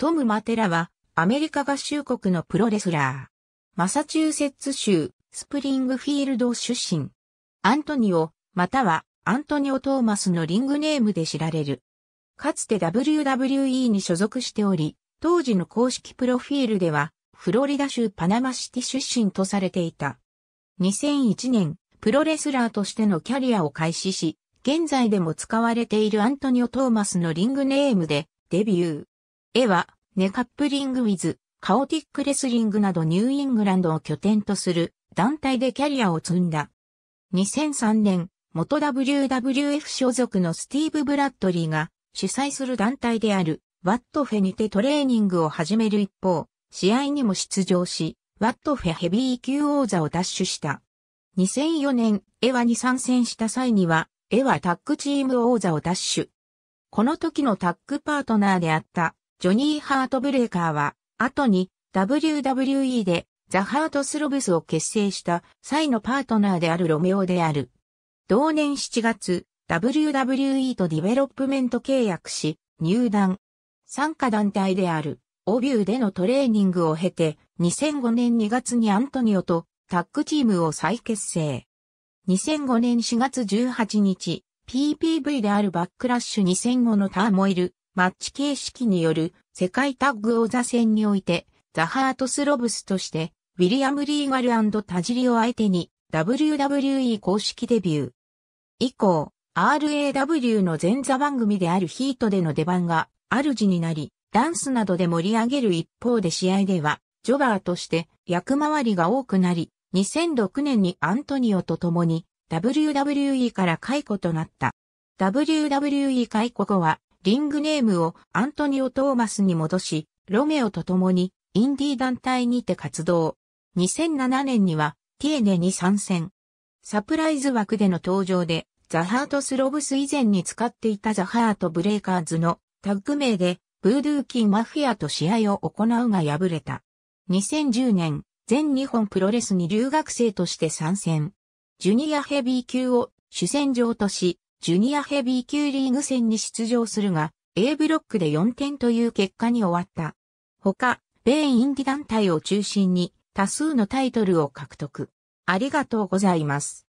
トム・マテラは、アメリカ合衆国のプロレスラー。マサチューセッツ州、スプリングフィールド出身。アントニオ、または、アントニオ・トーマスのリングネームで知られる。かつて WWE に所属しており、当時の公式プロフィールでは、フロリダ州パナマシティ出身とされていた。2001年、プロレスラーとしてのキャリアを開始し、現在でも使われているアントニオ・トーマスのリングネームでデビュー。絵は、ネカップリングウィズ、カオティックレスリングなどニューイングランドを拠点とする団体でキャリアを積んだ。2003年、元 WWF 所属のスティーブ・ブラッドリーが主催する団体であるワットフェにてトレーニングを始める一方、試合にも出場し、ワットフェヘビー級王座を奪取した。2004年、エワに参戦した際には、エワタッグチーム王座を奪取。この時のタッグパートナーであったジョニー・ハートブレーカーは、後に WWE でザ・ハートスロブスを結成した際のパートナーであるロメオである。同年7月、WWE とディベロップメント契約し、入団。参加団体である、オビューでのトレーニングを経て、2005年2月にアントニオとタッグチームを再結成。2005年4月18日、PPV であるバックラッシュ2005のターモイル、マッチ形式による世界タッグ王座戦において、ザ・ハートスロブスとして、ウィリアム・リーガルタジリを相手に WWE 公式デビュー。以降、RAW の前座番組であるヒートでの出番が主になり、ダンスなどで盛り上げる一方で試合では、ジョバーとして役回りが多くなり、2006年にアントニオと共に WWE から解雇となった。WWE 解雇後はリングネームをアントニオ・トーマスに戻し、ロメオと共にインディー団体にて活動。2007年にはティエネに参戦。サプライズ枠での登場で、ザ・ハートスロブス以前に使っていたザ・ハート・ブレイカーズのタッグ名で、ブードゥー・キン・マフィアと試合を行うが敗れた。2010年、全日本プロレスに留学生として参戦。ジュニアヘビー級を主戦場とし、ジュニアヘビー級リーグ戦に出場するが、A ブロックで4点という結果に終わった。他、米インディ団体を中心に多数のタイトルを獲得。ありがとうございます。